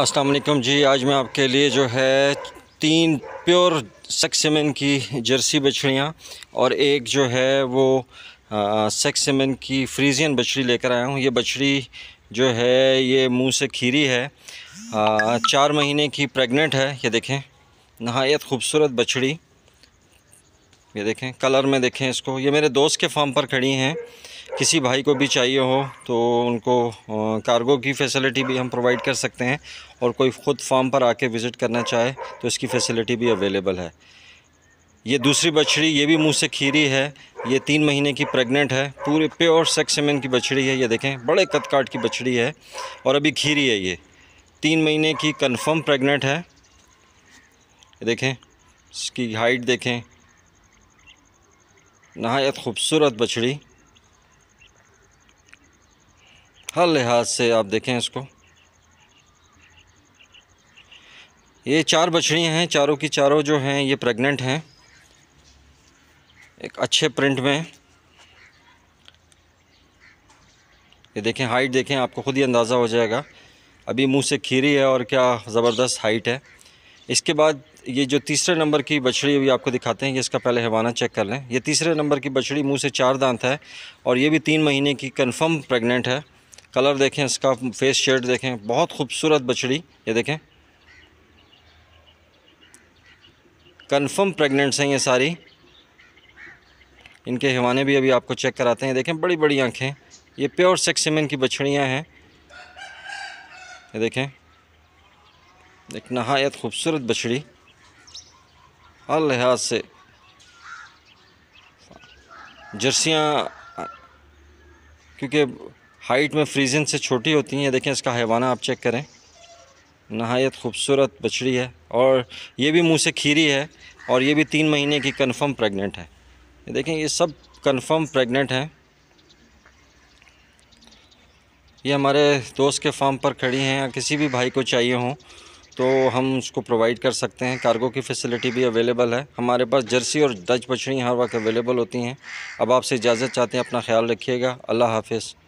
असलकम जी आज मैं आपके लिए जो है तीन प्योर सेक्स की जर्सी बछड़ियाँ और एक जो है वो आ, की फ्रीजियन बछड़ी लेकर आया हूँ ये बछड़ी जो है ये मुंह से खीरी है आ, चार महीने की प्रेग्नेंट है ये देखें नहायत खूबसूरत बछड़ी ये देखें कलर में देखें इसको ये मेरे दोस्त के फार्म पर खड़ी हैं किसी भाई को भी चाहिए हो तो उनको कार्गो की फैसिलिटी भी हम प्रोवाइड कर सकते हैं और कोई ख़ुद फार्म पर आके विज़िट करना चाहे तो इसकी फ़ैसिलिटी भी अवेलेबल है ये दूसरी बछड़ी ये भी मुंह से खीरी है ये तीन महीने की प्रेग्नेंट है पूरे प्योर सेक्स सेमेन की बछड़ी है ये देखें बड़े कद काट की बछड़ी है और अभी खीरी है ये तीन महीने की कन्फर्म प्रेगनेंट है देखें इसकी हाइट देखें नहायत खूबसूरत बछड़ी हर लिहाज से आप देखें इसको ये चार बछड़ियाँ हैं चारों की चारों जो हैं ये प्रेग्नेंट हैं एक अच्छे प्रिंट में ये देखें हाइट देखें आपको ख़ुद ही अंदाज़ा हो जाएगा अभी मुंह से खीरी है और क्या ज़बरदस्त हाइट है इसके बाद ये जो तीसरे नंबर की बछड़ी अभी आपको दिखाते हैं ये इसका पहले हवाना चेक कर लें ये तीसरे नंबर की बछड़ी मुंह से चार दांत है और ये भी तीन महीने की कंफर्म प्रेग्नेंट है कलर देखें इसका फेस शेड देखें बहुत खूबसूरत बछड़ी ये देखें कन्फर्म प्रेगनेंट्स हैं ये सारी इनके हवाने भी अभी आपको चेक कराते हैं देखें बड़ी बड़ी आँखें ये प्योर सेक्सिमन की बछड़ियाँ हैं ये देखें एक नहायत खूबसूरत बछड़ी हर लिहाज से जर्सियाँ क्योंकि हाइट में फ्रीजन से छोटी होती हैं देखें इसका हैवाना आप चेक करें नहायत खूबसूरत बछड़ी है और ये भी मुंह से खीरी है और ये भी तीन महीने की कंफर्म प्रेग्नेंट है ये देखें ये सब कंफर्म प्रेग्नेंट हैं ये हमारे दोस्त के फार्म पर खड़ी हैं या किसी भी भाई को चाहिए हों तो हम उसको प्रोवाइड कर सकते हैं कार्गो की फ़ैसिलिटी भी अवेलेबल है हमारे पास जर्सी और दज बछड़ी हर वक्त अवेलेबल होती हैं अब आपसे इजाज़त चाहते हैं अपना ख्याल रखिएगा अल्लाह हाफिज़